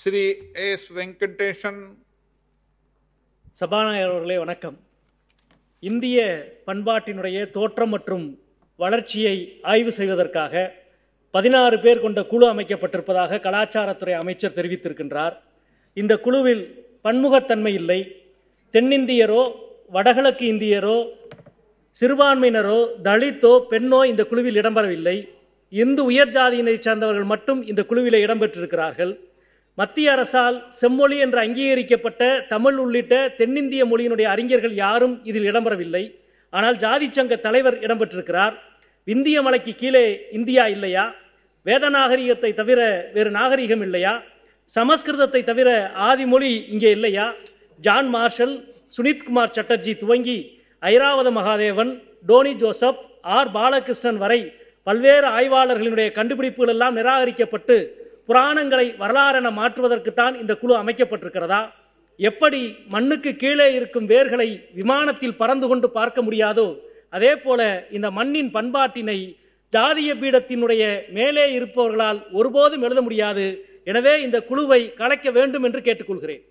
Sri S Venkatesan சபாநாயகர் அவர்களே வணக்கம் இந்திய பண்பாட்டினுடைய தோற்றம் மற்றும் வளர்ச்சியை ஆய்வு செய்வதற்காக பதினாறு பேர் கொண்ட குழு அமைக்கப்பட்டிருப்பதாக கலாச்சாரத்துறை அமைச்சர் தெரிவித்திருக்கின்றார் இந்த குழுவில் பன்முகத்தன்மை இல்லை தென்னிந்தியரோ வடகிழக்கு இந்தியரோ சிறுபான்மையினரோ தலித்தோ பெண்ணோ இந்த குழுவில் இடம்பெறவில்லை இந்து உயர் ஜாதியினைச் சார்ந்தவர்கள் மட்டும் இந்த குழுவில் இடம்பெற்றிருக்கிறார்கள் மத்திய அரசால் செம்மொழி என்று அங்கீகரிக்கப்பட்ட தமிழ் உள்ளிட்ட தென்னிந்திய மொழியினுடைய அறிஞர்கள் யாரும் இதில் இடம்பெறவில்லை ஆனால் ஜாதி சங்க தலைவர் இடம்பெற்றிருக்கிறார் இந்திய மலைக்கு கீழே இந்தியா இல்லையா வேத நாகரிகத்தை தவிர வேறு நாகரிகம் இல்லையா சமஸ்கிருதத்தை தவிர ஆதிமொழி இங்கே இல்லையா ஜான் மார்ஷல் சுனித்குமார் சட்டர்ஜி துவங்கி ஐராவத மகாதேவன் டோனி ஜோசப் ஆர் பாலகிருஷ்ணன் வரை பல்வேறு ஆய்வாளர்களினுடைய கண்டுபிடிப்புகள் எல்லாம் நிராகரிக்கப்பட்டு புராணங்களை வரலாறென மாற்றுவதற்குத்தான் இந்த குழு அமைக்கப்பட்டிருக்கிறதா எப்படி மண்ணுக்கு கீழே இருக்கும் வேர்களை விமானத்தில் பறந்து கொண்டு பார்க்க முடியாதோ அதே போல இந்த மண்ணின் பண்பாட்டினை ஜாதிய பீடத்தினுடைய மேலே இருப்பவர்களால் ஒருபோதும் எழுத முடியாது எனவே இந்த குழுவை கலைக்க வேண்டும் என்று கேட்டுக்கொள்கிறேன்